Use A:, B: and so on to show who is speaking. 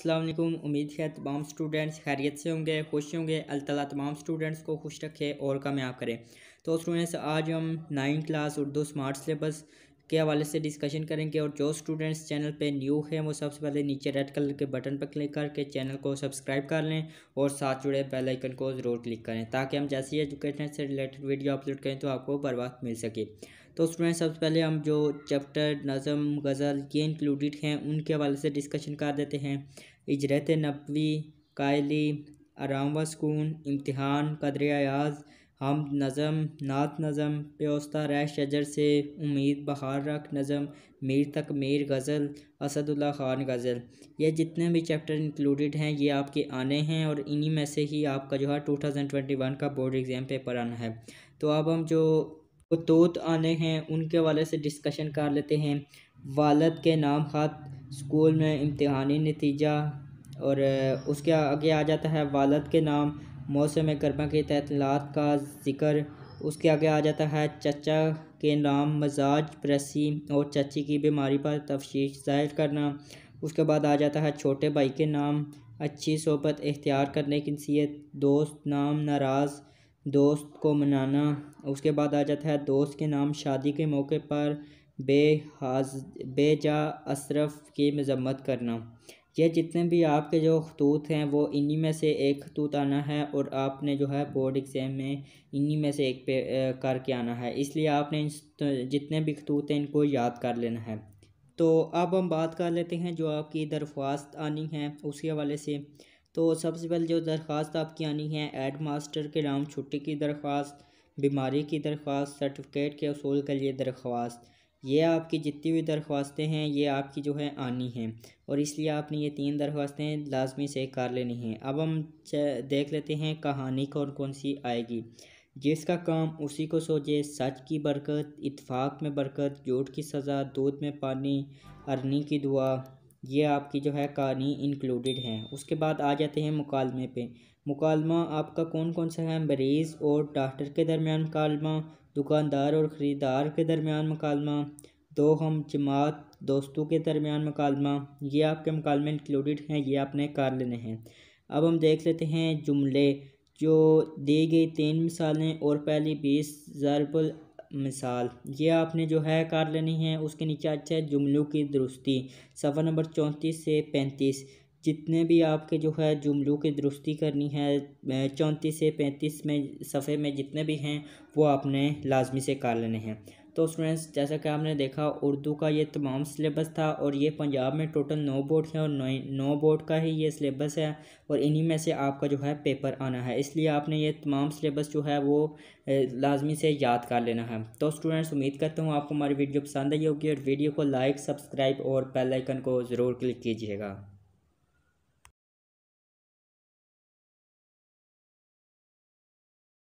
A: असलम उम्मीद है तमाम स्टूडेंट्स खैरियत से होंगे खुश होंगे अल्लाह ताला तमाम स्टूडेंट्स को खुश रखे और कामयाब करें तो स्टूडेंट्स आज हम nine class Urdu smart syllabus के हवाले से डिस्कशन करेंगे और जो स्टूडेंट्स चैनल पे न्यू है वो सबसे पहले नीचे रेड कलर के बटन पर क्लिक करके चैनल को सब्सक्राइब कर लें और साथ जुड़े बेल आइकन को ज़रूर क्लिक करें ताकि हम जैसी एजुकेशन से रिलेटेड वीडियो अपलोड करें तो आपको बर्बाद मिल सके तो स्टूडेंट्स सबसे पहले हम जो चैप्टर नज़म गज़ल ये इंक्लूडेड हैं उनके हवाले से डिस्कशन कर देते हैं इजरत नबवी कायली आराम व सुकून इम्तहान कदर अयाज़ हम नज़म नात नज़म प्योस्ता रै शजर से उम्मीद बहार रख नज़म मीर तक मीर गज़ल असदुल्ला ख़ान गज़ल ये जितने भी चैप्टर इंक्लूडेड हैं ये आपके आने हैं और इन्हीं में से ही आपका जो है टू थाउजेंड ट्वेंटी वन का बोर्ड एग्ज़ाम पेपर आना है तो अब हम जो खतूत आने हैं उनके वाले से डिस्कशन कर लेते हैं वालद के नाम खत स्कूल में इम्तहानी नतीजा और उसके आगे आ जाता है वालद के नाम मौसम गर्मा के तहलात का जिक्र उसके आगे आ जाता है चचा के नाम मजाज प्रसी और चची की बीमारी पर तफशीश जाहिर करना उसके बाद आ जाता है छोटे भाई के नाम अच्छी सोबत इख्तियार करने की नसीहत दोस्त नाम नाराज़ दोस्त को मनाना उसके बाद आ जाता है दोस्त के नाम शादी के मौके पर बेहाज बेजा अशरफ की मजम्मत करना ये जितने भी आपके जो खतूत हैं वो इन्हीं में से एक खतूत आना है और आपने जो है बोर्ड एग्ज़ाम में इन्हीं में से एक पे करके आना है इसलिए आपने जितने भी खतूत हैं इनको याद कर लेना है तो अब हम बात कर लेते हैं जो आपकी दरख्वास्त आनी है उसके हवाले से तो सबसे पहले जो दरख्वास्त आपकी आनी है हेड मास्टर के नाम छुट्टी की दरख्वास्त बीमारी की दरख्वास्त सर्टिफिकेट के असूल के लिए दरख्वास्त ये आपकी जितनी भी दरख्वास्तें हैं ये आपकी जो है आनी हैं और इसलिए आपने ये तीन दरख्वास्तें लाजमी से कर लेनी हैं अब हम देख लेते हैं कहानी कौन कौन सी आएगी जिसका काम उसी को सोचे सच की बरकत इतफाक़ में बरकत जोट की सज़ा दूध में पानी अरनी की दुआ ये आपकी जो है कहानी इंक्लूडेड है उसके बाद आ जाते हैं मुकालमे पे मुकालमा आपका कौन कौन सा है मरीज़ और डॉक्टर के दरमियान मुकालमा दुकानदार और ख़रीदार के दरमियान मकालमा दो हम जमात दोस्तों के दरमियान मकालमा ये आपके मकालमे इंक्लूडेड हैं ये आपने कर लेने हैं अब हम देख लेते हैं जुमले जो दी गई तीन मिसालें और पहली बीस ज़रबल मिसाल ये आपने जो है कर लेनी है उसके नीचे अच्छा है जुमलों की दुरुस्ती सफ़र नंबर चौंतीस से पैंतीस जितने भी आपके जो है जुमलों की दुरुस्ती करनी है चौंतीस से पैंतीस में सफ़े में जितने भी हैं वो आपने लाजमी से कर लेने हैं तो स्टूडेंट्स जैसा कि आपने देखा उर्दू का ये तमाम सिलेबस था और ये पंजाब में टोटल नौ बोर्ड है और नौ नौ बोर्ड का ही ये सिलेबस है और इन्हीं में से आपका जो है पेपर आना है इसलिए आपने ये तमाम सिलेबस जो है वो लाजमी से याद कर लेना है तो स्टूडेंट्स उम्मीद करता हूँ आपको हमारी वीडियो पसंद आई होगी और वीडियो को लाइक सब्सक्राइब और बेलाइकन को ज़रूर क्लिक कीजिएगा